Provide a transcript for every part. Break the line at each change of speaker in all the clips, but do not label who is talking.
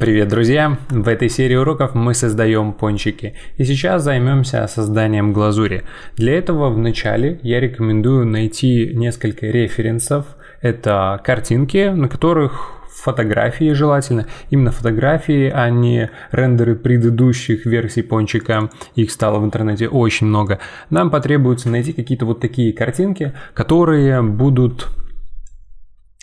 Привет, друзья! В этой серии уроков мы создаем пончики, и сейчас займемся созданием глазури. Для этого вначале я рекомендую найти несколько референсов. Это картинки, на которых фотографии желательно, именно фотографии, а не рендеры предыдущих версий пончика, их стало в интернете очень много. Нам потребуется найти какие-то вот такие картинки, которые будут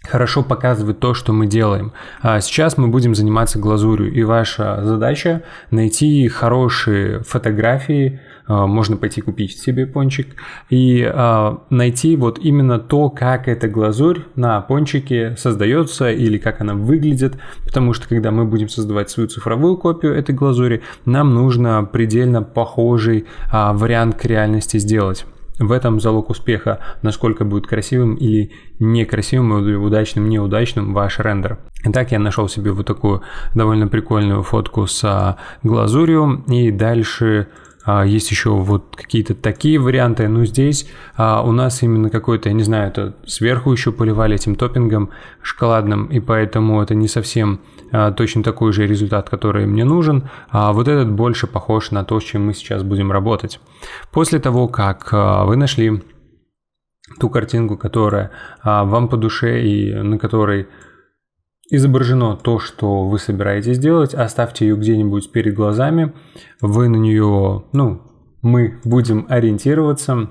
хорошо показывает то, что мы делаем. А сейчас мы будем заниматься глазурью, и ваша задача найти хорошие фотографии, а, можно пойти купить себе пончик, и а, найти вот именно то, как эта глазурь на пончике создается или как она выглядит, потому что когда мы будем создавать свою цифровую копию этой глазури, нам нужно предельно похожий а, вариант к реальности сделать в этом залог успеха, насколько будет красивым или некрасивым, или удачным, неудачным ваш рендер. Итак, я нашел себе вот такую довольно прикольную фотку с а, глазурью и дальше а, есть еще вот какие-то такие варианты, но ну, здесь а, у нас именно какой-то, я не знаю, это сверху еще поливали этим топпингом шоколадным, и поэтому это не совсем а, точно такой же результат, который мне нужен. А вот этот больше похож на то, с чем мы сейчас будем работать. После того, как вы нашли ту картинку, которая вам по душе и на которой изображено то, что вы собираетесь делать, оставьте ее где-нибудь перед глазами, вы на нее, ну, мы будем ориентироваться,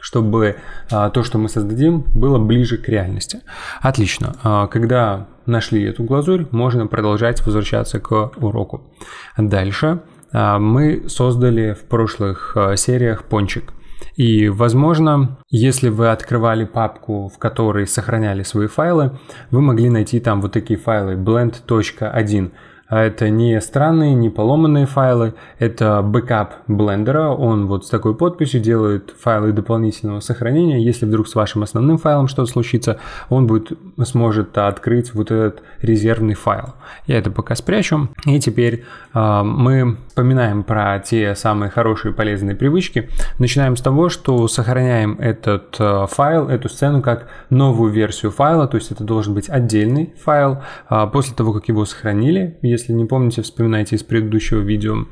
чтобы а, то, что мы создадим, было ближе к реальности. Отлично. А, когда нашли эту глазурь, можно продолжать возвращаться к уроку. Дальше а, мы создали в прошлых а, сериях пончик. И, возможно, если вы открывали папку, в которой сохраняли свои файлы, вы могли найти там вот такие файлы blend.1. А это не странные, не поломанные файлы, это бэкап блендера, он вот с такой подписью делает файлы дополнительного сохранения, если вдруг с вашим основным файлом что-то случится, он будет, сможет открыть вот этот резервный файл. Я это пока спрячу, и теперь э, мы вспоминаем про те самые хорошие полезные привычки. Начинаем с того, что сохраняем этот э, файл, эту сцену как новую версию файла, то есть это должен быть отдельный файл. Э, после того, как его сохранили, если не помните, вспоминайте из предыдущего видео.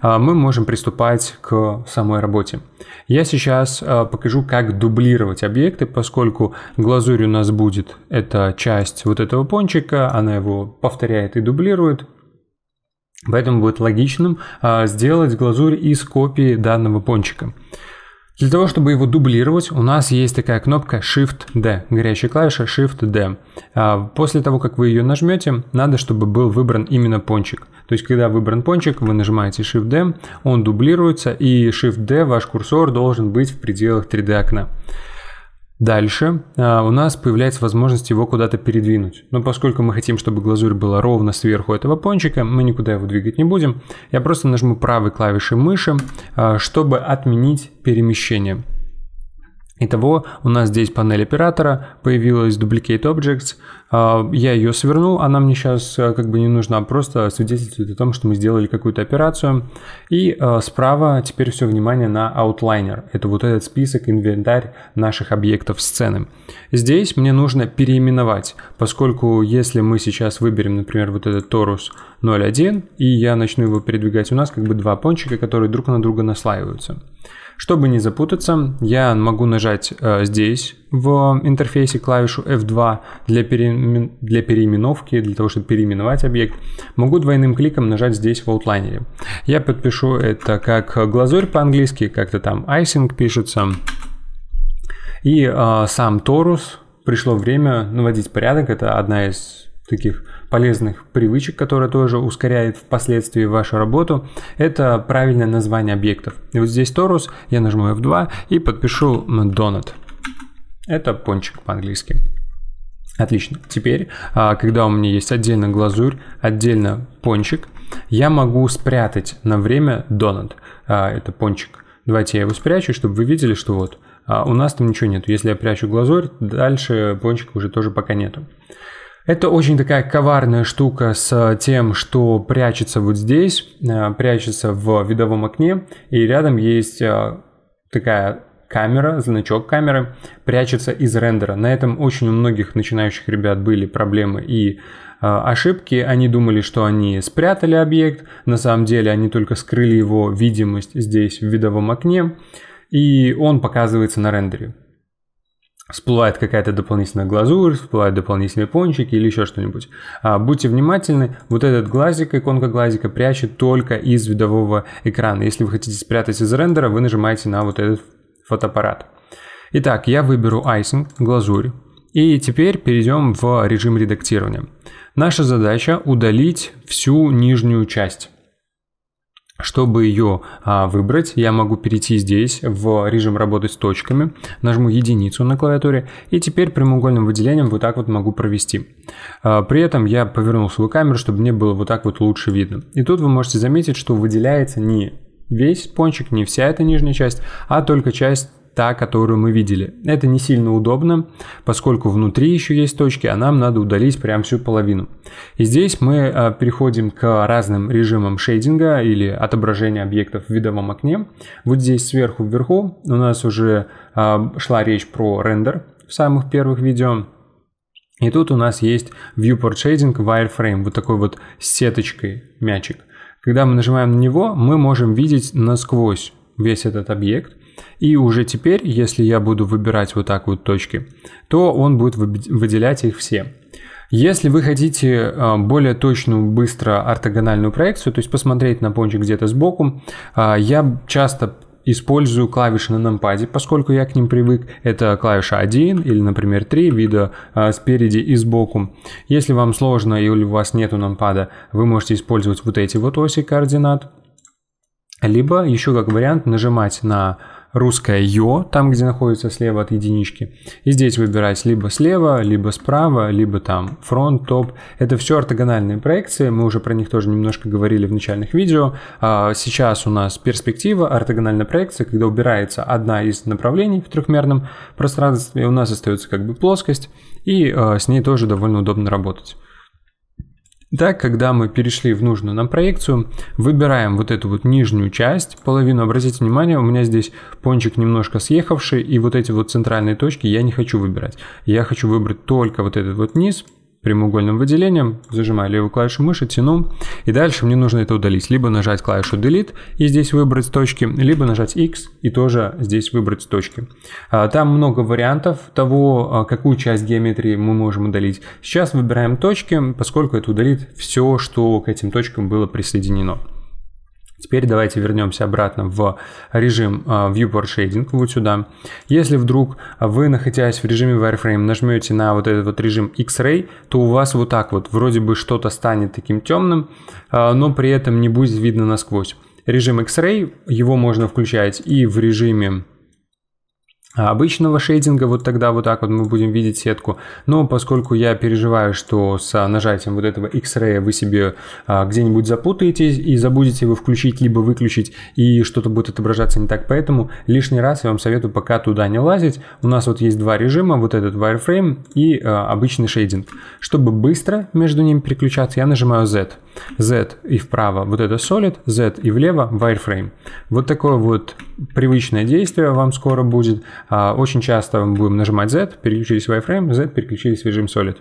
А, мы можем приступать к самой работе. Я сейчас а, покажу, как дублировать объекты, поскольку глазурь у нас будет эта часть вот этого пончика, она его повторяет и дублирует. Поэтому будет логичным а, сделать глазурь из копии данного пончика. Для того, чтобы его дублировать, у нас есть такая кнопка Shift-D, горячая клавиша Shift-D. А, после того, как вы ее нажмете, надо, чтобы был выбран именно пончик. То есть, когда выбран пончик, вы нажимаете Shift-D, он дублируется, и Shift-D, ваш курсор, должен быть в пределах 3D окна. Дальше а, у нас появляется возможность его куда-то передвинуть. Но поскольку мы хотим, чтобы глазурь была ровно сверху этого пончика, мы никуда его двигать не будем. Я просто нажму правой клавишей мыши, а, чтобы отменить перемещение. Итого у нас здесь панель оператора, появилась Duplicate Objects, а, я ее свернул, она мне сейчас э, как бы не нужна, просто свидетельствует о том, что мы сделали какую-то операцию. И э, справа теперь все внимание на Outliner. Это вот этот список, инвентарь наших объектов сцены. Здесь мне нужно переименовать, поскольку если мы сейчас выберем, например, вот этот торус 0.1, и я начну его передвигать, у нас как бы два пончика, которые друг на друга наслаиваются. Чтобы не запутаться, я могу нажать э, здесь в интерфейсе клавишу F2 для, пере, для переименовки, для того, чтобы переименовать объект. Могу двойным кликом нажать здесь в Outliner. Я подпишу это как глазурь по-английски, как-то там icing пишется. И э, сам торус. Пришло время наводить порядок. Это одна из таких полезных привычек, которая тоже ускоряет впоследствии вашу работу, это правильное название объектов. И вот здесь торус, я нажму F2 и подпишу donut. Это пончик по-английски. Отлично. Теперь, а, когда у меня есть отдельно глазурь, отдельно пончик, я могу спрятать на время донат. А, это пончик. Давайте я его спрячу, чтобы вы видели, что вот а, у нас там ничего нет. Если я прячу глазурь, дальше пончик уже тоже пока нету. Это очень такая коварная штука с э, тем, что прячется вот здесь, э, прячется в видовом окне, и рядом есть э, такая камера, значок камеры, прячется из рендера. На этом очень у многих начинающих ребят были проблемы и ошибки, они думали, что они спрятали объект, на самом деле они только скрыли его видимость здесь в видовом окне, и он показывается на рендере всплывает какая-то дополнительная глазурь, всплывают дополнительные пончики или еще что-нибудь. А, будьте внимательны, вот этот глазик, иконка глазика прячет только из видового экрана. Если вы хотите спрятать из рендера, вы нажимаете на вот этот фотоаппарат. Итак, я выберу icing глазурь. И теперь перейдем в режим редактирования. Наша задача удалить всю нижнюю часть. Чтобы ее а, выбрать, я могу перейти здесь в режим работы с точками, нажму единицу на клавиатуре и теперь прямоугольным выделением вот так вот могу провести. А, при этом я повернул свою камеру, чтобы мне было вот так вот лучше видно. И тут вы можете заметить, что выделяется не весь пончик, не вся эта нижняя часть, а только часть та, которую мы видели. Это не сильно удобно, поскольку внутри еще есть точки, а нам надо удалить прям всю половину. И здесь мы а, переходим к разным режимам шейдинга или отображения объектов в видовом окне. Вот здесь сверху вверху у нас уже а, шла речь про рендер в самых первых видео. И тут у нас есть Viewport Shading Wireframe, вот такой вот сеточкой мячик. Когда мы нажимаем на него, мы можем видеть насквозь весь этот объект. И уже теперь, если я буду выбирать вот так вот точки, то он будет выделять их все. Если вы хотите а, более точную, быстро ортогональную проекцию, то есть посмотреть на пончик где-то сбоку, а, я часто использую клавиши на NumPad, поскольку я к ним привык. Это клавиша 1 или, например, 3 вида а, спереди и сбоку. Если вам сложно или у вас нету NumPad, вы можете использовать вот эти вот оси координат. Либо еще как вариант нажимать на русское «ё», там, где находится слева от единички. И здесь выбирать либо слева, либо справа, либо там фронт, топ. Это все ортогональные проекции, мы уже про них тоже немножко говорили в начальных видео. А сейчас у нас перспектива ортогональной проекции, когда убирается одна из направлений в трехмерном пространстве, у нас остается как бы плоскость, и э, с ней тоже довольно удобно работать. Итак, когда мы перешли в нужную нам проекцию, выбираем вот эту вот нижнюю часть, половину. Обратите внимание, у меня здесь пончик немножко съехавший, и вот эти вот центральные точки я не хочу выбирать. Я хочу выбрать только вот этот вот низ, прямоугольным выделением, зажимаю левую клавишу мыши, тяну, и дальше мне нужно это удалить. Либо нажать клавишу Delete и здесь выбрать точки, либо нажать X и тоже здесь выбрать точки. А, там много вариантов того, а, какую часть геометрии мы можем удалить. Сейчас выбираем точки, поскольку это удалит все, что к этим точкам было присоединено. Теперь давайте вернемся обратно в режим а, Viewport Shading, вот сюда. Если вдруг вы, находясь в режиме Wireframe, нажмете на вот этот вот режим X-Ray, то у вас вот так вот вроде бы что-то станет таким темным, а, но при этом не будет видно насквозь. Режим X-Ray, его можно включать и в режиме обычного шейдинга, вот тогда вот так вот мы будем видеть сетку. Но поскольку я переживаю, что с нажатием вот этого X-Ray вы себе а, где-нибудь запутаетесь и забудете его включить либо выключить, и что-то будет отображаться не так, поэтому лишний раз я вам советую пока туда не лазить. У нас вот есть два режима, вот этот wireframe и а, обычный шейдинг. Чтобы быстро между ними переключаться, я нажимаю Z. Z и вправо вот это solid, Z и влево wireframe. Вот такое вот привычное действие вам скоро будет. А, очень часто мы будем нажимать Z, переключились в iframe, Z, переключились в режим Solid.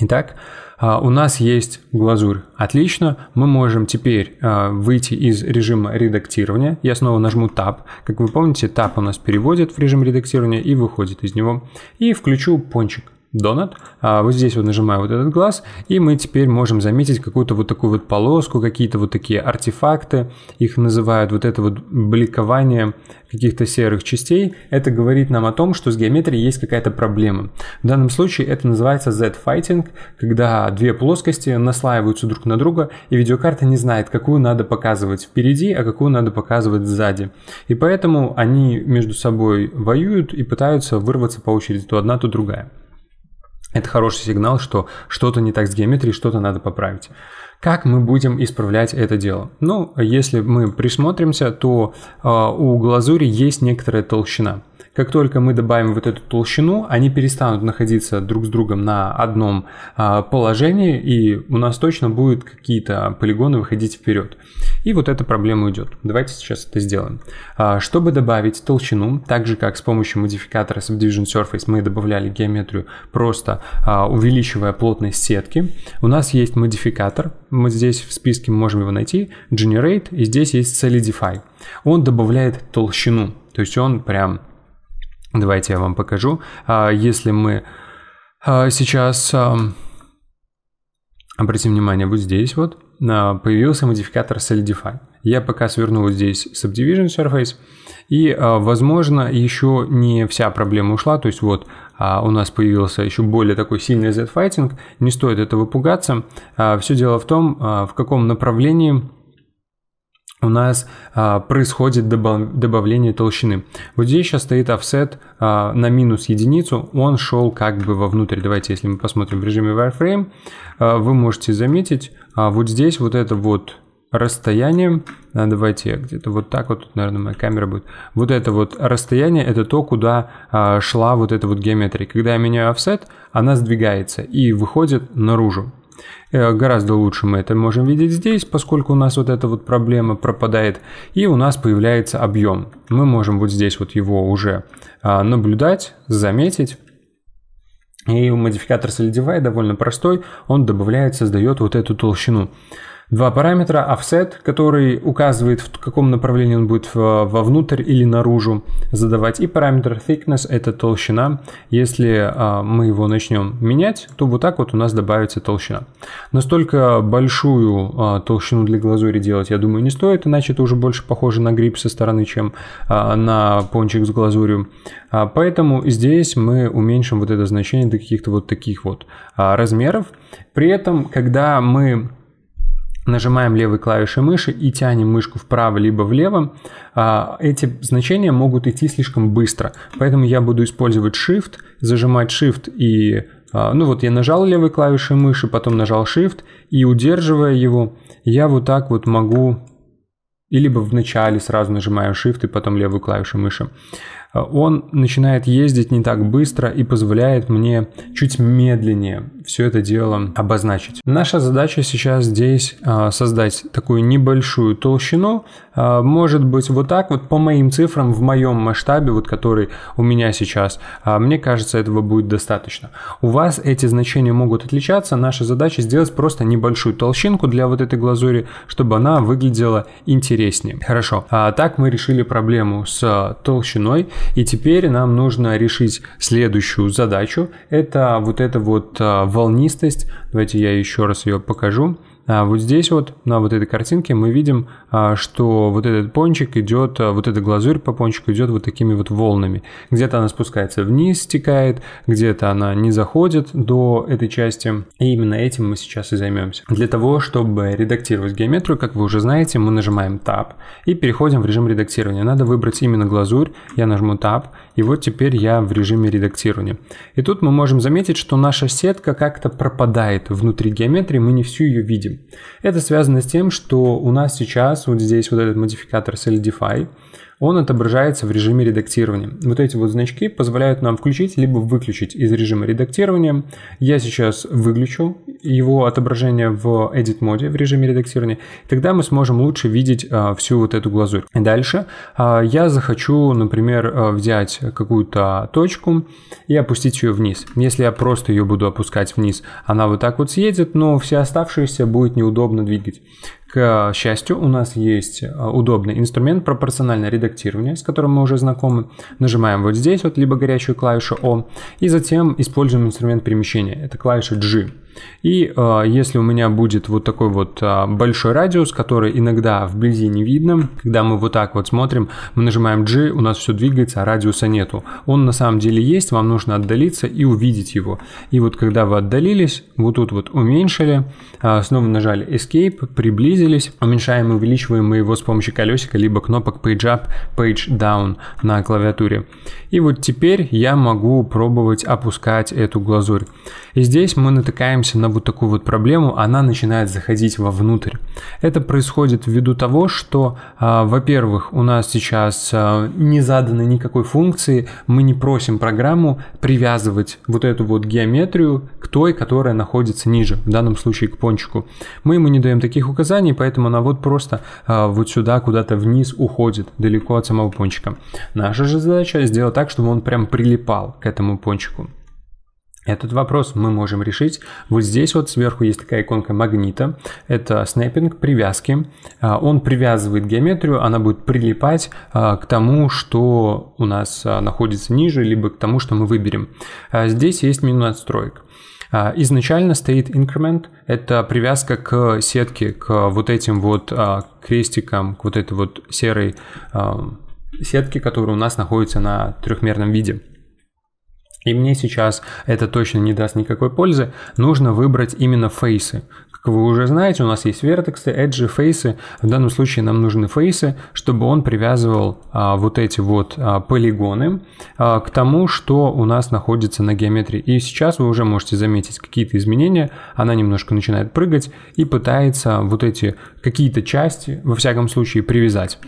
Итак, а, у нас есть глазурь. Отлично, мы можем теперь а, выйти из режима редактирования. Я снова нажму Tab. Как вы помните, Tab у нас переводит в режим редактирования и выходит из него. И включу пончик. Донат, А вот здесь вот нажимаю вот этот глаз, и мы теперь можем заметить какую-то вот такую вот полоску, какие-то вот такие артефакты. Их называют вот это вот бликование каких-то серых частей. Это говорит нам о том, что с геометрией есть какая-то проблема. В данном случае это называется Z-fighting, когда две плоскости наслаиваются друг на друга, и видеокарта не знает, какую надо показывать впереди, а какую надо показывать сзади. И поэтому они между собой воюют и пытаются вырваться по очереди то одна, то другая. Это хороший сигнал, что что-то не так с геометрией, что-то надо поправить. Как мы будем исправлять это дело? Ну, если мы присмотримся, то э, у глазури есть некоторая толщина. Как только мы добавим вот эту толщину, они перестанут находиться друг с другом на одном а, положении, и у нас точно будут какие-то полигоны выходить вперед. И вот эта проблема уйдет. Давайте сейчас это сделаем. А, чтобы добавить толщину, так же как с помощью модификатора Subdivision Surface мы добавляли геометрию, просто а, увеличивая плотность сетки, у нас есть модификатор. Мы здесь в списке можем его найти. Generate. И здесь есть Solidify. Он добавляет толщину. То есть он прям Давайте я вам покажу. А, если мы а, сейчас обратим внимание вот здесь вот, а, появился модификатор Solidify. Я пока сверну вот здесь Subdivision Surface. И, возможно, еще не вся проблема ушла. То есть вот у нас появился еще более такой сильный Z-файтинг. Не стоит этого пугаться. Все дело в том, в каком направлении у нас а, происходит добавление толщины. Вот здесь сейчас стоит offset а, на минус единицу, он шел как бы вовнутрь. Давайте, если мы посмотрим в режиме wireframe, а, вы можете заметить, а, вот здесь вот это вот расстояние, а, давайте где-то вот так вот, тут, наверное, моя камера будет, вот это вот расстояние, это то, куда а, шла вот эта вот геометрия. Когда я меняю offset, она сдвигается и выходит наружу. Э, гораздо лучше мы это можем видеть здесь, поскольку у нас вот эта вот проблема пропадает, и у нас появляется объем. Мы можем вот здесь вот его уже а, наблюдать, заметить. И модификатор solidify довольно простой, он добавляет, создает вот эту толщину два параметра, offset, который указывает, в каком направлении он будет вовнутрь или наружу задавать, и параметр thickness, это толщина. Если а, мы его начнем менять, то вот так вот у нас добавится толщина. Настолько большую а, толщину для глазури делать, я думаю, не стоит, иначе это уже больше похоже на гриб со стороны, чем а, на пончик с глазурью. Поэтому здесь мы уменьшим вот это значение до каких-то вот таких вот размеров. При этом, когда мы нажимаем левой клавишей мыши и тянем мышку вправо либо влево, а, эти значения могут идти слишком быстро. Поэтому я буду использовать Shift, зажимать Shift и... А, ну вот я нажал левой клавишей мыши, потом нажал Shift и удерживая его, я вот так вот могу... И либо в начале сразу нажимаю Shift и потом левую клавишу мыши он начинает ездить не так быстро и позволяет мне чуть медленнее все это дело обозначить. Наша задача сейчас здесь а, создать такую небольшую толщину, а, может быть вот так вот по моим цифрам в моем масштабе, вот который у меня сейчас, а, мне кажется этого будет достаточно. У вас эти значения могут отличаться, наша задача сделать просто небольшую толщинку для вот этой глазури, чтобы она выглядела интереснее. Хорошо, так мы решили проблему с толщиной и теперь нам нужно решить следующую задачу. Это вот эта вот а, волнистость. Давайте я еще раз ее покажу. А вот здесь вот, на вот этой картинке, мы видим, а, что вот этот пончик идет, а, вот эта глазурь по пончику идет вот такими вот волнами. Где-то она спускается вниз, стекает, где-то она не заходит до этой части. И именно этим мы сейчас и займемся. Для того, чтобы редактировать геометрию, как вы уже знаете, мы нажимаем Tab и переходим в режим редактирования. Надо выбрать именно глазурь. Я нажму Tab и вот теперь я в режиме редактирования. И тут мы можем заметить, что наша сетка как-то пропадает внутри геометрии, мы не всю ее видим. Это связано с тем, что у нас сейчас вот здесь вот этот модификатор solidify, он отображается в режиме редактирования. Вот эти вот значки позволяют нам включить либо выключить из режима редактирования. Я сейчас выключу его отображение в Edit моде в режиме редактирования. Тогда мы сможем лучше видеть а, всю вот эту глазурь. Дальше а, я захочу, например, а, взять какую-то точку и опустить ее вниз. Если я просто ее буду опускать вниз, она вот так вот съедет, но все оставшиеся будет неудобно двигать. К счастью, у нас есть э, удобный инструмент пропорциональное редактирование, с которым мы уже знакомы. Нажимаем вот здесь, вот либо горячую клавишу O, и затем используем инструмент перемещения. Это клавиша G. И э, если у меня будет вот такой вот э, большой радиус, который иногда вблизи не видно, когда мы вот так вот смотрим, мы нажимаем G, у нас все двигается, а радиуса нету. Он на самом деле есть, вам нужно отдалиться и увидеть его. И вот когда вы отдалились, вот тут вот уменьшили, э, снова нажали Escape, приблизились, уменьшаем и увеличиваем мы его с помощью колесика, либо кнопок Page Up, Page Down на клавиатуре. И вот теперь я могу пробовать опускать эту глазурь. И здесь мы натыкаемся наткнемся на вот такую вот проблему, она начинает заходить вовнутрь. Это происходит ввиду того, что, а, во-первых, у нас сейчас а, не задано никакой функции, мы не просим программу привязывать вот эту вот геометрию к той, которая находится ниже, в данном случае к пончику. Мы ему не даем таких указаний, поэтому она вот просто а, вот сюда куда-то вниз уходит, далеко от самого пончика. Наша же задача сделать так, чтобы он прям прилипал к этому пончику. Этот вопрос мы можем решить. Вот здесь вот сверху есть такая иконка магнита. Это снэппинг привязки. А, он привязывает геометрию, она будет прилипать а, к тому, что у нас а, находится ниже, либо к тому, что мы выберем. Здесь есть меню настроек. Изначально стоит increment, это привязка к сетке, к вот этим вот крестикам, к вот этой вот серой сетке, которая у нас находится на трехмерном виде и мне сейчас это точно не даст никакой пользы, нужно выбрать именно фейсы вы уже знаете, у нас есть вертексы, эджи, фейсы. В данном случае нам нужны фейсы, чтобы он привязывал а, вот эти вот а, полигоны а, к тому, что у нас находится на геометрии. И сейчас вы уже можете заметить какие-то изменения. Она немножко начинает прыгать и пытается вот эти какие-то части, во всяком случае, привязать.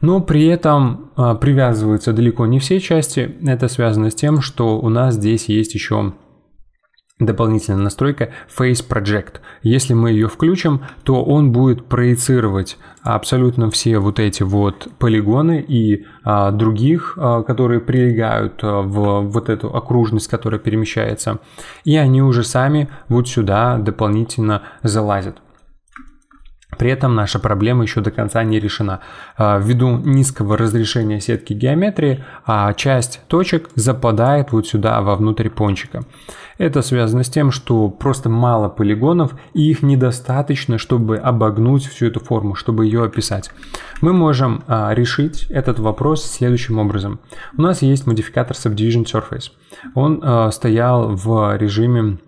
Но при этом а, привязываются далеко не все части. Это связано с тем, что у нас здесь есть еще дополнительная настройка Face Project. Если мы ее включим, то он будет проецировать абсолютно все вот эти вот полигоны и а, других, а, которые прилегают а, в вот эту окружность, которая перемещается, и они уже сами вот сюда дополнительно залазят. При этом наша проблема еще до конца не решена. А, ввиду низкого разрешения сетки геометрии, а, часть точек западает вот сюда, вовнутрь пончика. Это связано с тем, что просто мало полигонов, и их недостаточно, чтобы обогнуть всю эту форму, чтобы ее описать. Мы можем а, решить этот вопрос следующим образом. У нас есть модификатор Subdivision Surface. Он стоял в режиме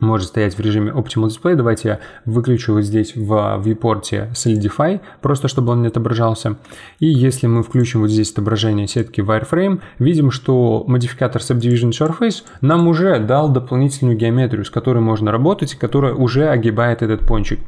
может стоять в режиме Optimal Display. Давайте я выключу вот здесь в viewport Solidify, просто чтобы он не отображался. И если мы включим вот здесь отображение сетки Wireframe, видим, что модификатор Subdivision Surface нам уже дал дополнительную геометрию, с которой можно работать, которая уже огибает этот пончик.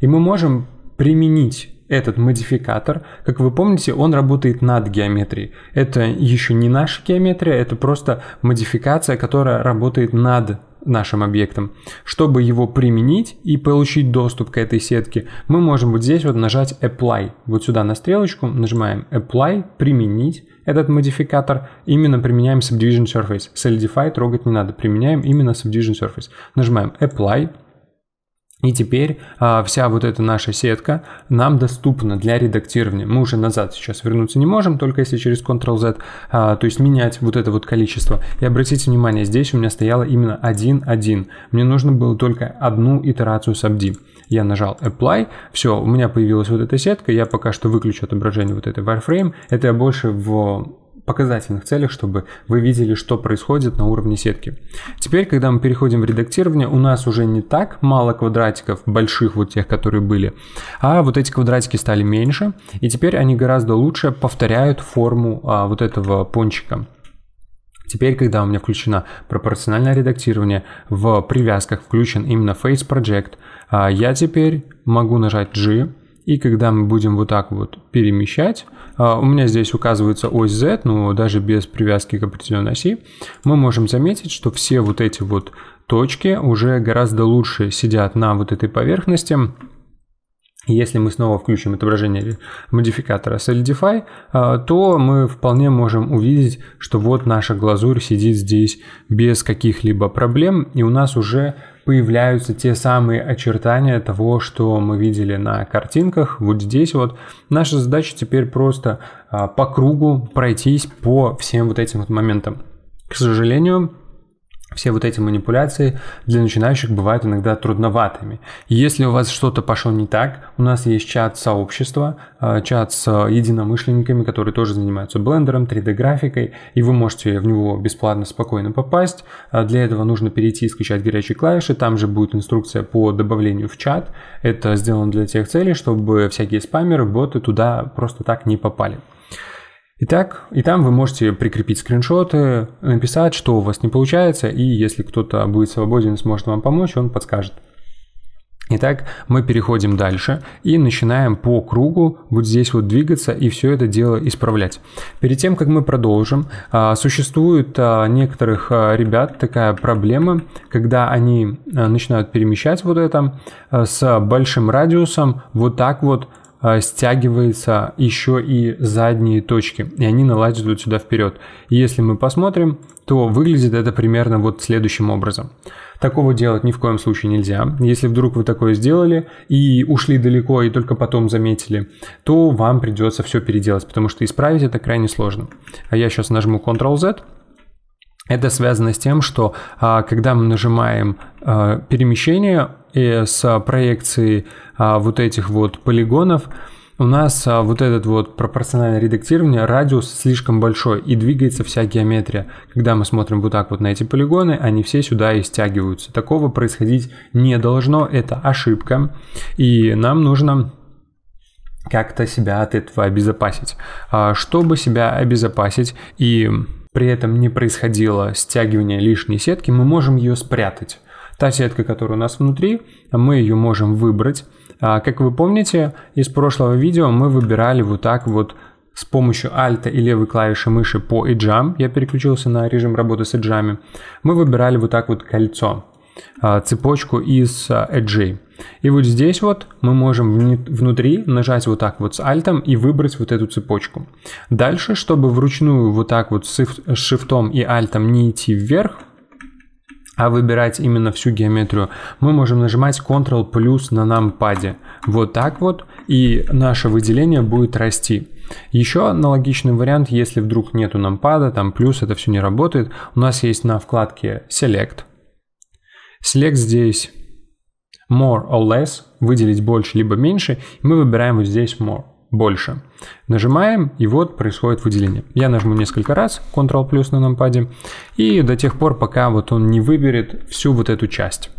И мы можем применить этот модификатор, как вы помните, он работает над геометрией. Это еще не наша геометрия, это просто модификация, которая работает над нашим объектом. Чтобы его применить и получить доступ к этой сетке, мы можем вот здесь вот нажать Apply. Вот сюда на стрелочку нажимаем Apply, применить этот модификатор. Именно применяем Subdivision Surface. Solidify трогать не надо, применяем именно Subdivision Surface. Нажимаем Apply. И теперь а, вся вот эта наша сетка нам доступна для редактирования. Мы уже назад сейчас вернуться не можем, только если через Ctrl-Z, а, то есть менять вот это вот количество. И обратите внимание, здесь у меня стояло именно 1-1. Мне нужно было только одну итерацию сабди. Я нажал Apply, все, у меня появилась вот эта сетка, я пока что выключу отображение вот этой wireframe. Это я больше в показательных целях, чтобы вы видели, что происходит на уровне сетки. Теперь, когда мы переходим в редактирование, у нас уже не так мало квадратиков, больших вот тех, которые были, а вот эти квадратики стали меньше, и теперь они гораздо лучше повторяют форму а, вот этого пончика. Теперь, когда у меня включено пропорциональное редактирование, в привязках включен именно Face Project, а, я теперь могу нажать G, и когда мы будем вот так вот перемещать, а, у меня здесь указывается ось Z, но даже без привязки к определенной оси, мы можем заметить, что все вот эти вот точки уже гораздо лучше сидят на вот этой поверхности, если мы снова включим отображение модификатора с а, то мы вполне можем увидеть, что вот наша глазурь сидит здесь без каких-либо проблем, и у нас уже появляются те самые очертания того, что мы видели на картинках. Вот здесь вот наша задача теперь просто а, по кругу пройтись по всем вот этим вот моментам. К сожалению, все вот эти манипуляции для начинающих бывают иногда трудноватыми. Если у вас что-то пошло не так, у нас есть чат сообщества, э, чат с единомышленниками, которые тоже занимаются блендером, 3D-графикой, и вы можете в него бесплатно спокойно попасть. Э, для этого нужно перейти и скачать горячие клавиши, там же будет инструкция по добавлению в чат. Это сделано для тех целей, чтобы всякие спамеры, боты туда просто так не попали. Итак, и там вы можете прикрепить скриншоты, написать, что у вас не получается, и если кто-то будет свободен и сможет вам помочь, он подскажет. Итак, мы переходим дальше и начинаем по кругу вот здесь вот двигаться и все это дело исправлять. Перед тем, как мы продолжим, а, существует а, некоторых а, ребят такая проблема, когда они начинают перемещать вот это с большим радиусом вот так вот а, стягиваются еще и задние точки, и они налаживают сюда вперед. И если мы посмотрим, то выглядит это примерно вот следующим образом. Такого делать ни в коем случае нельзя. Если вдруг вы такое сделали и ушли далеко и только потом заметили, то вам придется все переделать, потому что исправить это крайне сложно. А я сейчас нажму Ctrl-Z. Это связано с тем, что а, когда мы нажимаем а, перемещение э, с проекции а, вот этих вот полигонов, у нас а, вот этот вот пропорциональное редактирование, радиус слишком большой и двигается вся геометрия. Когда мы смотрим вот так вот на эти полигоны, они все сюда и стягиваются. Такого происходить не должно, это ошибка. И нам нужно как-то себя от этого обезопасить. А, чтобы себя обезопасить и при этом не происходило стягивание лишней сетки, мы можем ее спрятать. Та сетка, которая у нас внутри, мы ее можем выбрать а, как вы помните, из прошлого видео мы выбирали вот так вот с помощью Alt и левой клавиши мыши по Edge'ам, я переключился на режим работы с Edge'ами, мы выбирали вот так вот кольцо, а, цепочку из а, Edge'ей. И вот здесь вот мы можем внутри нажать вот так вот с Alt и выбрать вот эту цепочку. Дальше, чтобы вручную вот так вот с шифтом и Alt не идти вверх, а выбирать именно всю геометрию, мы можем нажимать Ctrl плюс на нампаде. Вот так вот, и наше выделение будет расти. Еще аналогичный вариант, если вдруг нету нампада, там плюс, это все не работает, у нас есть на вкладке Select. Select здесь More or Less, выделить больше либо меньше, и мы выбираем вот здесь More больше. Нажимаем, и вот происходит выделение. Я нажму несколько раз Ctrl плюс на нампаде, и до тех пор, пока вот он не выберет всю вот эту часть.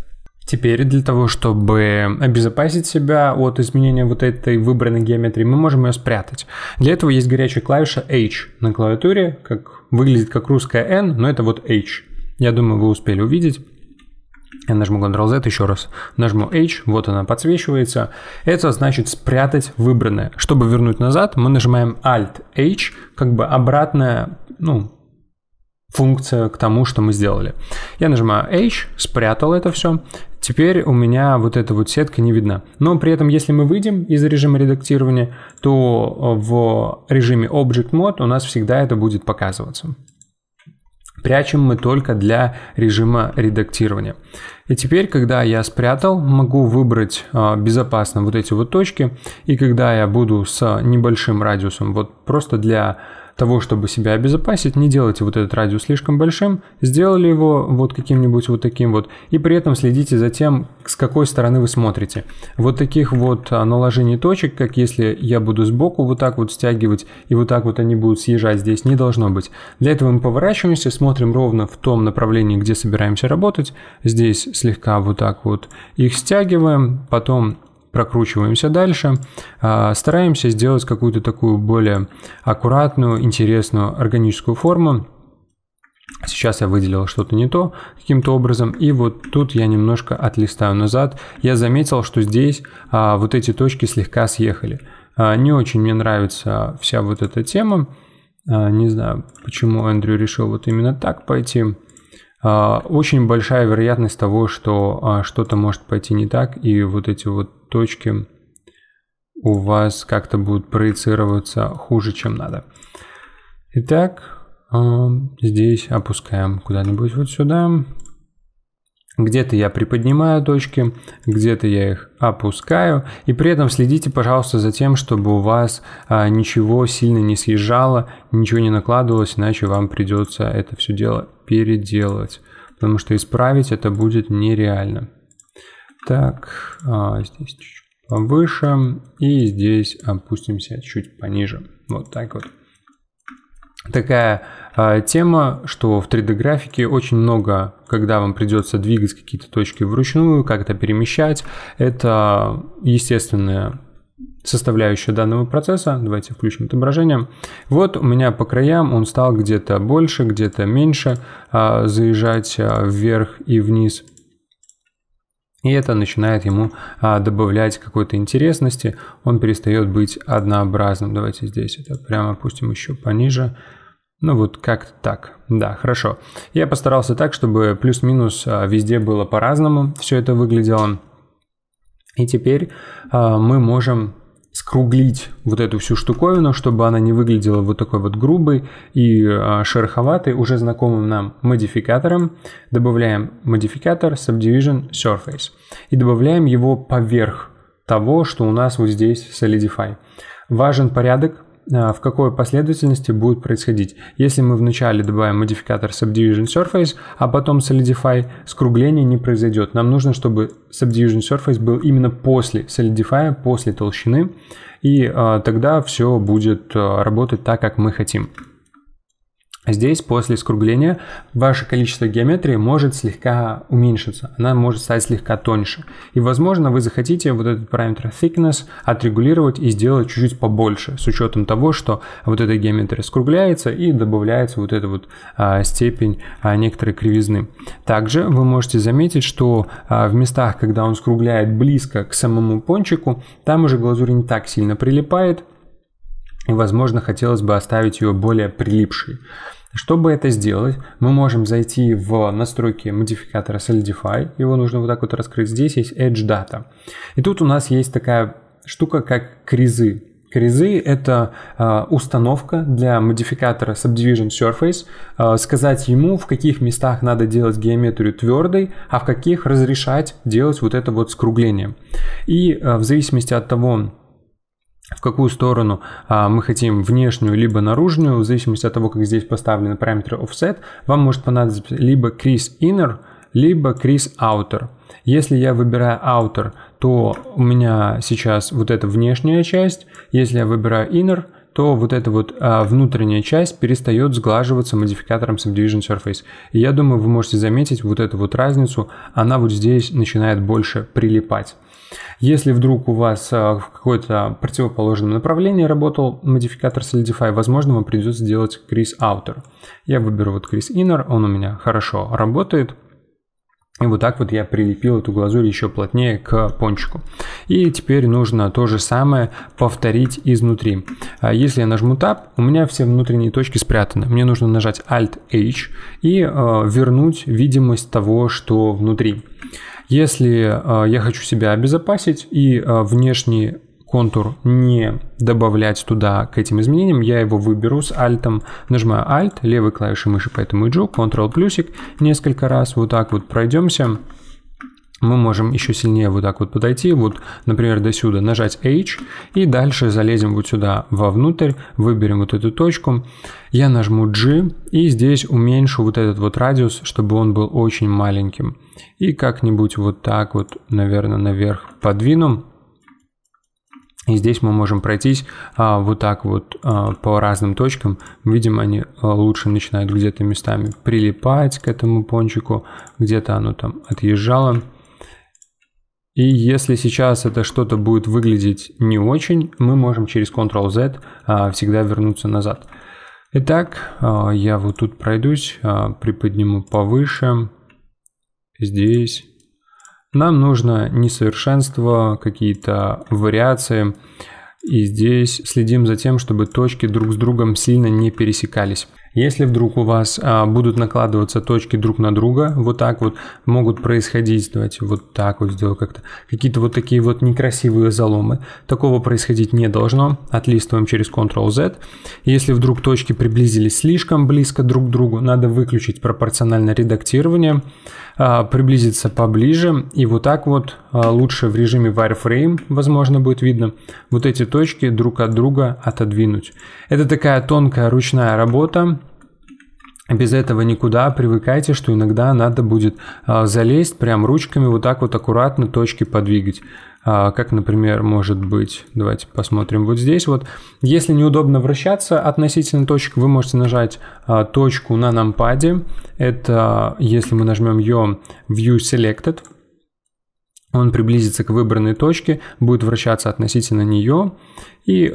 Теперь для того, чтобы обезопасить себя от изменения вот этой выбранной геометрии, мы можем ее спрятать. Для этого есть горячая клавиша H на клавиатуре, как выглядит как русская N, но это вот H. Я думаю, вы успели увидеть. Я нажму Ctrl-Z еще раз, нажму H, вот она подсвечивается. Это значит спрятать выбранное. Чтобы вернуть назад, мы нажимаем Alt-H, как бы обратная, ну, функция к тому, что мы сделали. Я нажимаю H, спрятал это все. Теперь у меня вот эта вот сетка не видна. Но при этом, если мы выйдем из режима редактирования, то в режиме Object Mode у нас всегда это будет показываться. Прячем мы только для режима редактирования. И теперь, когда я спрятал, могу выбрать а, безопасно вот эти вот точки. И когда я буду с небольшим радиусом, вот просто для того, чтобы себя обезопасить, не делайте вот этот радиус слишком большим, сделали его вот каким-нибудь вот таким вот, и при этом следите за тем, с какой стороны вы смотрите. Вот таких вот а, наложений точек, как если я буду сбоку вот так вот стягивать, и вот так вот они будут съезжать здесь, не должно быть. Для этого мы поворачиваемся, смотрим ровно в том направлении, где собираемся работать, здесь слегка вот так вот их стягиваем, потом прокручиваемся дальше, а, стараемся сделать какую-то такую более аккуратную, интересную органическую форму. Сейчас я выделил что-то не то каким-то образом, и вот тут я немножко отлистаю назад. Я заметил, что здесь а, вот эти точки слегка съехали. А, не очень мне нравится вся вот эта тема. не знаю, почему Эндрю решил вот именно так пойти. А, очень большая вероятность того, что а, что-то может пойти не так, и вот эти вот точки у вас как-то будут проецироваться хуже, чем надо. Итак, а, здесь опускаем куда-нибудь вот сюда. Где-то я приподнимаю точки, где-то я их опускаю. И при этом следите, пожалуйста, за тем, чтобы у вас а, ничего сильно не съезжало, ничего не накладывалось, иначе вам придется это все дело переделать. Потому что исправить это будет нереально. Так, а, здесь чуть повыше. И здесь опустимся чуть пониже. Вот так вот такая э, тема, что в 3D-графике очень много, когда вам придется двигать какие-то точки вручную, как-то перемещать, это естественная составляющая данного процесса. Давайте включим отображение. Вот у меня по краям он стал где-то больше, где-то меньше э, заезжать э, вверх и вниз – и это начинает ему а, добавлять какой-то интересности, он перестает быть однообразным. Давайте здесь это прямо опустим еще пониже. Ну вот как-то так. Да, хорошо. Я постарался так, чтобы плюс-минус а, везде было по-разному, все это выглядело. И теперь а, мы можем скруглить вот эту всю штуковину, чтобы она не выглядела вот такой вот грубой и а, шероховатой, уже знакомым нам модификатором. Добавляем модификатор Subdivision Surface и добавляем его поверх того, что у нас вот здесь Solidify. Важен порядок, Э, в какой последовательности будет происходить. Если мы вначале добавим модификатор Subdivision Surface, а потом Solidify, скругление не произойдет. Нам нужно, чтобы Subdivision Surface был именно после Solidify, после толщины, и э, тогда все будет э, работать так, как мы хотим. Здесь после скругления ваше количество геометрии может слегка уменьшиться, она может стать слегка тоньше. И возможно вы захотите вот этот параметр thickness отрегулировать и сделать чуть-чуть побольше, с учетом того, что вот эта геометрия скругляется и добавляется вот эта вот а, степень а, некоторой кривизны. Также вы можете заметить, что а, в местах, когда он скругляет близко к самому пончику, там уже глазурь не так сильно прилипает, и, возможно, хотелось бы оставить ее более прилипшей чтобы это сделать, мы можем зайти в настройки модификатора Solidify. Его нужно вот так вот раскрыть. Здесь есть Edge Data. И тут у нас есть такая штука, как кризы. Кризы — это э, установка для модификатора Subdivision Surface, э, сказать ему, в каких местах надо делать геометрию твердой, а в каких разрешать делать вот это вот скругление. И э, в зависимости от того, какую сторону а, мы хотим, внешнюю либо наружную, в зависимости от того, как здесь поставлены параметры offset, вам может понадобиться либо crease inner, либо crease outer. Если я выбираю outer, то у меня сейчас вот эта внешняя часть, если я выбираю inner, то вот эта вот а, внутренняя часть перестает сглаживаться модификатором Subdivision Surface. И я думаю, вы можете заметить вот эту вот разницу, она вот здесь начинает больше прилипать. Если вдруг у вас э, в какое-то противоположном направлении работал модификатор Solidify, возможно, вам придется делать Chris Outer. Я выберу вот Chris Inner, он у меня хорошо работает. И вот так вот я прилепил эту глазурь еще плотнее к пончику. И теперь нужно то же самое повторить изнутри. А если я нажму Tab, у меня все внутренние точки спрятаны. Мне нужно нажать Alt-H и э, вернуть видимость того, что внутри. Если а, я хочу себя обезопасить и а, внешний контур не добавлять туда к этим изменениям, я его выберу с альтом, нажимаю alt, левой клавишей мыши по этому иджу, ctrl плюсик, несколько раз вот так вот пройдемся, мы можем еще сильнее вот так вот подойти, вот, например, до сюда, нажать H, и дальше залезем вот сюда вовнутрь, выберем вот эту точку, я нажму G, и здесь уменьшу вот этот вот радиус, чтобы он был очень маленьким. И как-нибудь вот так вот, наверное, наверх подвину. И здесь мы можем пройтись а, вот так вот а, по разным точкам. Видим, они а, лучше начинают где-то местами прилипать к этому пончику, где-то оно там отъезжало. И если сейчас это что-то будет выглядеть не очень, мы можем через Ctrl-Z а, всегда вернуться назад. Итак, а, я вот тут пройдусь, а, приподниму повыше, здесь. Нам нужно несовершенство, какие-то вариации. И здесь следим за тем, чтобы точки друг с другом сильно не пересекались. Если вдруг у вас а, будут накладываться точки друг на друга, вот так вот могут происходить, давайте вот так вот сделаю как-то, какие-то вот такие вот некрасивые заломы. Такого происходить не должно. Отлистываем через Ctrl-Z. Если вдруг точки приблизились слишком близко друг к другу, надо выключить пропорциональное редактирование, а, приблизиться поближе. И вот так вот а, лучше в режиме wireframe, возможно, будет видно, вот эти точки друг от друга отодвинуть. Это такая тонкая ручная работа, без этого никуда, привыкайте, что иногда надо будет а, залезть прям ручками вот так вот аккуратно точки подвигать. А, как, например, может быть, давайте посмотрим вот здесь вот. Если неудобно вращаться относительно точек, вы можете нажать а, точку на нампаде. Это если мы нажмем ее View Selected – он приблизится к выбранной точке, будет вращаться относительно нее, и э,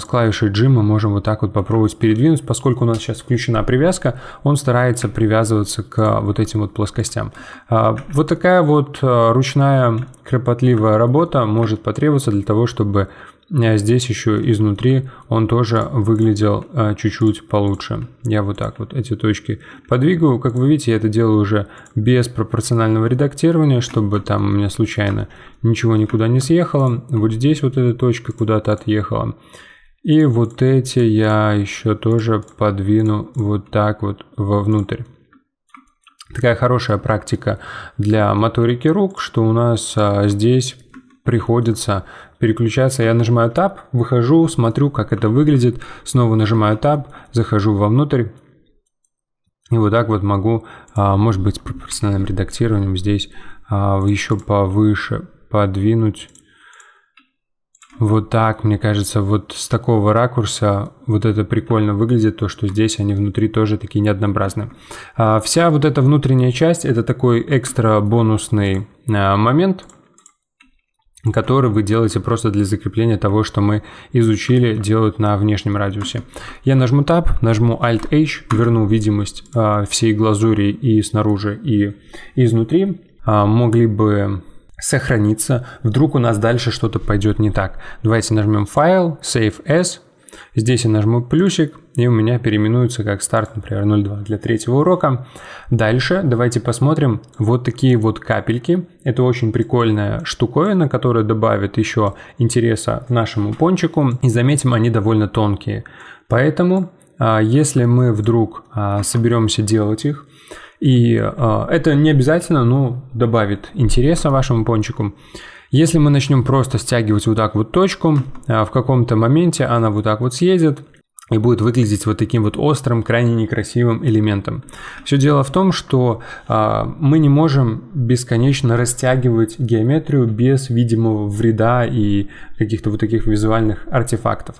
с клавишей G мы можем вот так вот попробовать передвинуть, поскольку у нас сейчас включена привязка, он старается привязываться к вот этим вот плоскостям. Э, вот такая вот э, ручная кропотливая работа может потребоваться для того, чтобы а здесь еще изнутри он тоже выглядел а, чуть-чуть получше. Я вот так вот эти точки подвигаю. Как вы видите, я это делаю уже без пропорционального редактирования, чтобы там у меня случайно ничего никуда не съехало. Вот здесь вот эта точка куда-то отъехала. И вот эти я еще тоже подвину вот так вот вовнутрь такая хорошая практика для моторики рук, что у нас а, здесь приходится переключаться. Я нажимаю Tab, выхожу, смотрю, как это выглядит, снова нажимаю Tab, захожу вовнутрь. И вот так вот могу, а, может быть, с пропорциональным редактированием здесь а, еще повыше подвинуть. Вот так, мне кажется, вот с такого ракурса вот это прикольно выглядит, то, что здесь они внутри тоже такие неоднообразные. А, вся вот эта внутренняя часть, это такой экстра бонусный момент – который вы делаете просто для закрепления того, что мы изучили, делают на внешнем радиусе. Я нажму Tab, нажму Alt-H, верну видимость э, всей глазури и снаружи, и изнутри. Э, могли бы сохраниться, вдруг у нас дальше что-то пойдет не так. Давайте нажмем File Save As, здесь я нажму плюсик, и у меня переименуются как старт, например, 0.2 для третьего урока. Дальше давайте посмотрим вот такие вот капельки. Это очень прикольная штуковина, которая добавит еще интереса нашему пончику. И заметим, они довольно тонкие. Поэтому, а, если мы вдруг а, соберемся делать их, и а, это не обязательно, но добавит интереса вашему пончику. Если мы начнем просто стягивать вот так вот точку, в каком-то моменте она вот так вот съедет, и будет выглядеть вот таким вот острым, крайне некрасивым элементом. Все дело в том, что э, мы не можем бесконечно растягивать геометрию без видимого вреда и каких-то вот таких визуальных артефактов.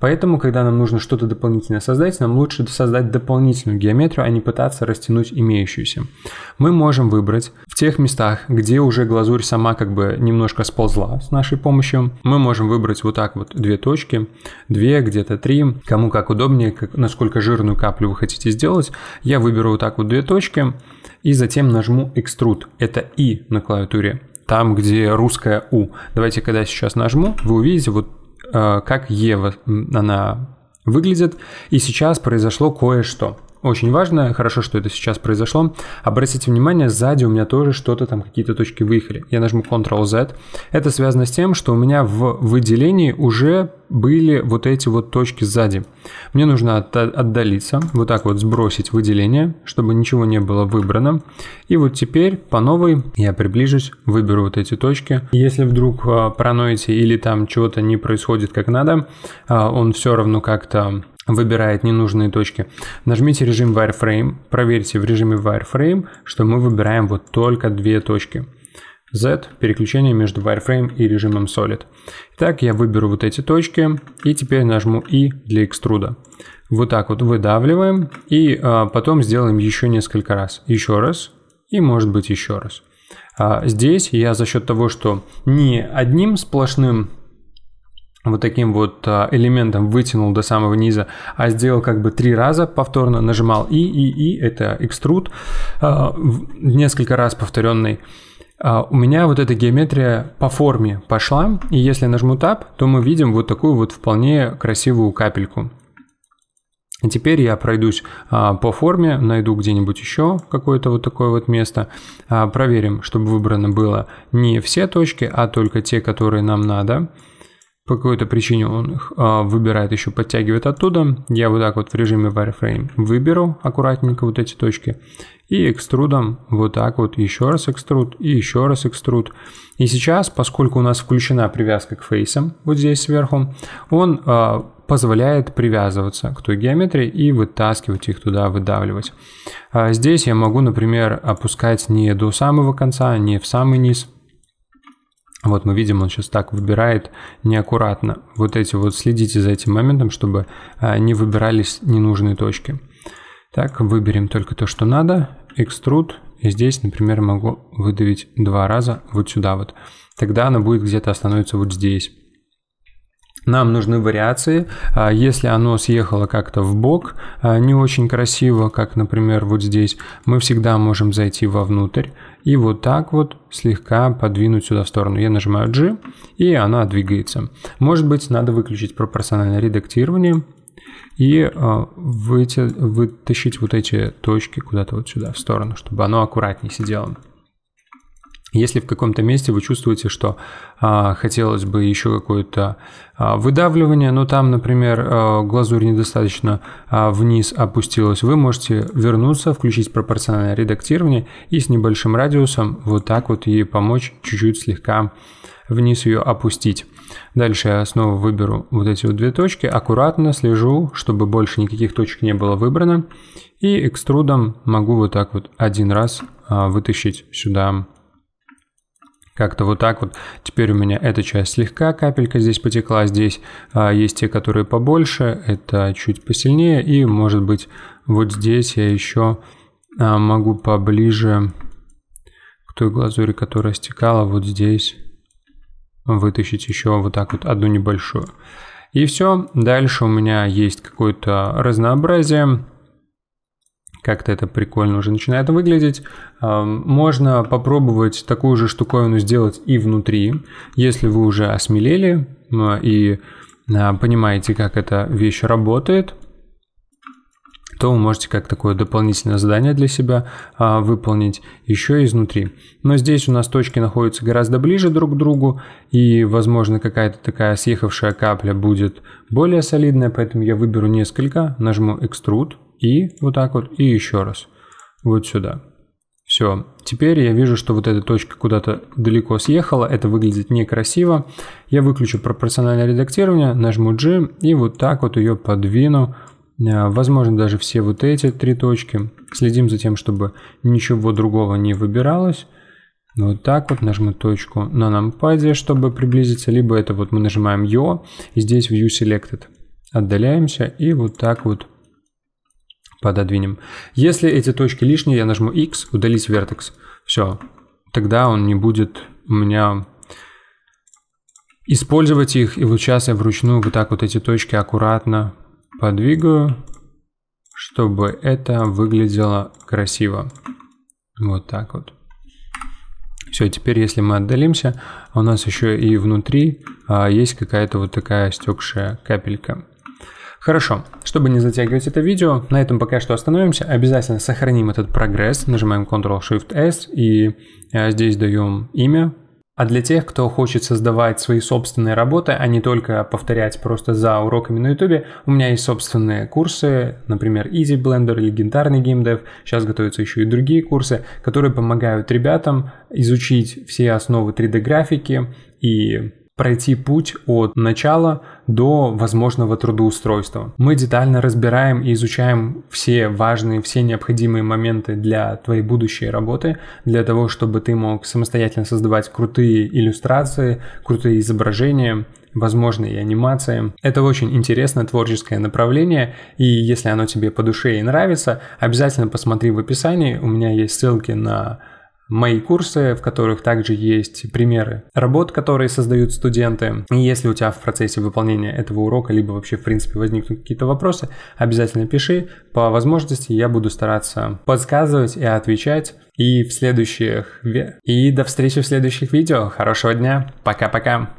Поэтому, когда нам нужно что-то дополнительно создать, нам лучше создать дополнительную геометрию, а не пытаться растянуть имеющуюся. Мы можем выбрать в тех местах, где уже глазурь сама как бы немножко сползла с нашей помощью. Мы можем выбрать вот так вот две точки, две, где-то три, кому как удобнее, как, насколько жирную каплю вы хотите сделать. Я выберу вот так вот две точки и затем нажму Extrude. Это И на клавиатуре там, где русская У. Давайте, когда я сейчас нажму, вы увидите вот Э, как Ева она выглядит. И сейчас произошло кое-что очень важно, хорошо, что это сейчас произошло. Обратите внимание, сзади у меня тоже что-то там, какие-то точки выехали. Я нажму Ctrl-Z. Это связано с тем, что у меня в выделении уже были вот эти вот точки сзади. Мне нужно от отдалиться, вот так вот сбросить выделение, чтобы ничего не было выбрано. И вот теперь по новой я приближусь, выберу вот эти точки. Если вдруг а, параноите или там чего-то не происходит как надо, а, он все равно как-то выбирает ненужные точки. Нажмите режим wireframe, проверьте в режиме wireframe, что мы выбираем вот только две точки. Z – переключение между wireframe и режимом solid. Итак, я выберу вот эти точки и теперь нажму I для экструда. Вот так вот выдавливаем и а, потом сделаем еще несколько раз. Еще раз и может быть еще раз. А здесь я за счет того, что не одним сплошным вот таким вот а, элементом вытянул до самого низа, а сделал как бы три раза повторно, нажимал и, и, и, это экструд, а, несколько раз повторенный, а, у меня вот эта геометрия по форме пошла, и если нажму Tab, то мы видим вот такую вот вполне красивую капельку. И теперь я пройдусь по форме, найду где-нибудь еще какое-то вот такое вот место, проверим, чтобы выбрано было не все точки, а только те, которые нам надо. По какой-то причине он их э, выбирает, еще подтягивает оттуда. Я вот так вот в режиме wireframe выберу аккуратненько вот эти точки. И экструдом вот так вот еще раз экструд и еще раз экструд. И сейчас, поскольку у нас включена привязка к фейсам вот здесь сверху, он э, позволяет привязываться к той геометрии и вытаскивать их туда, выдавливать. А здесь я могу, например, опускать не до самого конца, не в самый низ, вот мы видим, он сейчас так выбирает неаккуратно. Вот эти вот следите за этим моментом, чтобы а, не выбирались ненужные точки. Так, выберем только то, что надо. Экструд. И здесь, например, могу выдавить два раза вот сюда вот. Тогда она будет где-то остановиться вот здесь. Нам нужны вариации. А, если оно съехало как-то в бок, а, не очень красиво, как, например, вот здесь, мы всегда можем зайти вовнутрь и вот так вот слегка подвинуть сюда в сторону. Я нажимаю G, и она двигается. Может быть, надо выключить пропорциональное редактирование и а, выйти, вытащить вот эти точки куда-то вот сюда, в сторону, чтобы оно аккуратнее сидело. Если в каком-то месте вы чувствуете, что а, хотелось бы еще какое-то а, выдавливание, но там, например, а, глазурь недостаточно а, вниз опустилась, вы можете вернуться, включить пропорциональное редактирование и с небольшим радиусом вот так вот ей помочь чуть-чуть слегка вниз ее опустить. Дальше я снова выберу вот эти вот две точки, аккуратно слежу, чтобы больше никаких точек не было выбрано. И экструдом могу вот так вот один раз а, вытащить сюда как-то вот так вот. Теперь у меня эта часть слегка, капелька здесь потекла, здесь а, есть те, которые побольше, это чуть посильнее. И, может быть, вот здесь я еще а, могу поближе к той глазури, которая стекала, вот здесь вытащить еще вот так вот одну небольшую. И все. Дальше у меня есть какое-то разнообразие. Как-то это прикольно уже начинает выглядеть. Эм, можно попробовать такую же штуковину сделать и внутри, если вы уже осмелели э, и э, понимаете, как эта вещь работает то вы можете как такое дополнительное задание для себя а, выполнить еще изнутри. Но здесь у нас точки находятся гораздо ближе друг к другу, и, возможно, какая-то такая съехавшая капля будет более солидная, поэтому я выберу несколько, нажму Extrude, и вот так вот, и еще раз, вот сюда. Все, теперь я вижу, что вот эта точка куда-то далеко съехала, это выглядит некрасиво. Я выключу пропорциональное редактирование, нажму G и вот так вот ее подвину Э, возможно даже все вот эти три точки. Следим за тем, чтобы ничего другого не выбиралось. Ну, вот так вот нажмем точку на нампаде, чтобы приблизиться, либо это вот мы нажимаем ее, и здесь View Selected. Отдаляемся и вот так вот пододвинем. Если эти точки лишние, я нажму X, удалить вертекс. Все, тогда он не будет у меня использовать их, и вот сейчас я вручную вот так вот эти точки аккуратно подвигаю, чтобы это выглядело красиво. Вот так вот. Все, теперь если мы отдалимся, у нас еще и внутри а, есть какая-то вот такая стекшая капелька. Хорошо, чтобы не затягивать это видео, на этом пока что остановимся. Обязательно сохраним этот прогресс, нажимаем Ctrl-Shift-S и а, здесь даем имя а для тех, кто хочет создавать свои собственные работы, а не только повторять просто за уроками на YouTube, у меня есть собственные курсы, например, Easy Blender, легендарный геймдев, сейчас готовятся еще и другие курсы, которые помогают ребятам изучить все основы 3D-графики и пройти путь от начала до возможного трудоустройства. Мы детально разбираем и изучаем все важные, все необходимые моменты для твоей будущей работы, для того, чтобы ты мог самостоятельно создавать крутые иллюстрации, крутые изображения, возможно, и анимации. Это очень интересное творческое направление, и если оно тебе по душе и нравится, обязательно посмотри в описании, у меня есть ссылки на мои курсы, в которых также есть примеры работ, которые создают студенты. И если у тебя в процессе выполнения этого урока, либо вообще в принципе возникнут какие-то вопросы, обязательно пиши. По возможности я буду стараться подсказывать и отвечать. И в следующих... И до встречи в следующих видео. Хорошего дня. Пока-пока.